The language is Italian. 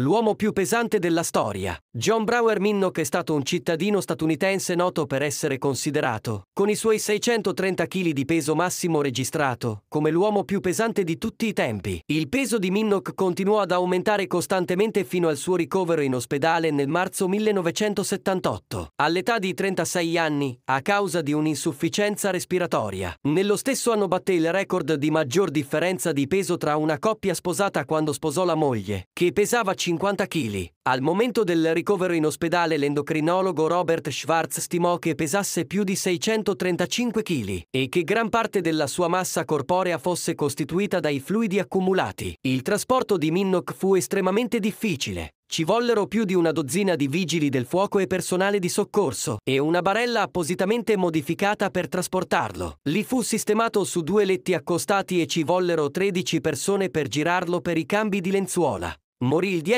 L'uomo più pesante della storia. John Brower Minnock è stato un cittadino statunitense noto per essere considerato, con i suoi 630 kg di peso massimo registrato, come l'uomo più pesante di tutti i tempi. Il peso di Minnock continuò ad aumentare costantemente fino al suo ricovero in ospedale nel marzo 1978, all'età di 36 anni, a causa di un'insufficienza respiratoria. Nello stesso anno batté il record di maggior differenza di peso tra una coppia sposata quando sposò la moglie, che pesava 50 50 kg. Al momento del ricovero in ospedale l'endocrinologo Robert Schwartz stimò che pesasse più di 635 kg e che gran parte della sua massa corporea fosse costituita dai fluidi accumulati. Il trasporto di Minnock fu estremamente difficile. Ci vollero più di una dozzina di vigili del fuoco e personale di soccorso e una barella appositamente modificata per trasportarlo. Lì fu sistemato su due letti accostati e ci vollero 13 persone per girarlo per i cambi di lenzuola. Morì il 10